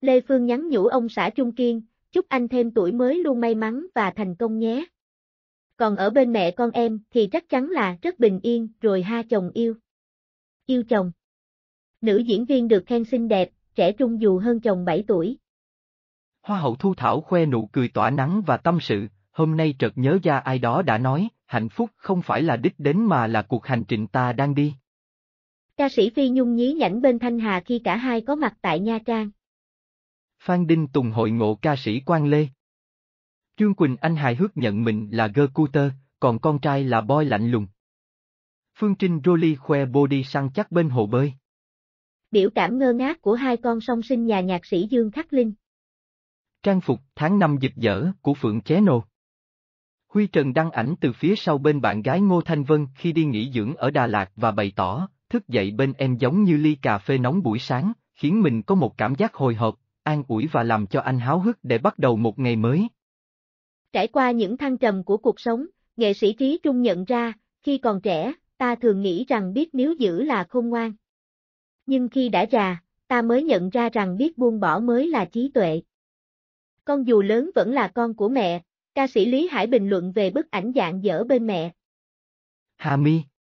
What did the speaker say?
Lê Phương nhắn nhủ ông xã Trung Kiên, chúc anh thêm tuổi mới luôn may mắn và thành công nhé. Còn ở bên mẹ con em thì chắc chắn là rất bình yên rồi ha chồng yêu. Yêu chồng. Nữ diễn viên được khen xinh đẹp, trẻ trung dù hơn chồng 7 tuổi. Hoa hậu Thu Thảo khoe nụ cười tỏa nắng và tâm sự, hôm nay chợt nhớ ra ai đó đã nói, hạnh phúc không phải là đích đến mà là cuộc hành trình ta đang đi. Ca sĩ Phi Nhung nhí nhảnh bên Thanh Hà khi cả hai có mặt tại Nha Trang. Phan Đinh Tùng hội ngộ ca sĩ Quang Lê. Trương Quỳnh Anh hài hước nhận mình là gơ cu tơ, còn con trai là boy lạnh lùng. Phương Trinh Roli khoe body săn chắc bên hồ bơi. Biểu cảm ngơ ngác của hai con song sinh nhà nhạc sĩ Dương Khắc Linh. Trang phục tháng năm rực dở của Phượng Ché Nô. Huy Trần đăng ảnh từ phía sau bên bạn gái Ngô Thanh Vân khi đi nghỉ dưỡng ở Đà Lạt và bày tỏ, thức dậy bên em giống như ly cà phê nóng buổi sáng, khiến mình có một cảm giác hồi hộp, an ủi và làm cho anh háo hức để bắt đầu một ngày mới. Trải qua những thăng trầm của cuộc sống, nghệ sĩ Trí Trung nhận ra, khi còn trẻ, ta thường nghĩ rằng biết níu giữ là khôn ngoan. Nhưng khi đã già, ta mới nhận ra rằng biết buông bỏ mới là trí tuệ. Con dù lớn vẫn là con của mẹ, ca sĩ Lý Hải bình luận về bức ảnh dạng dở bên mẹ. Hà Mi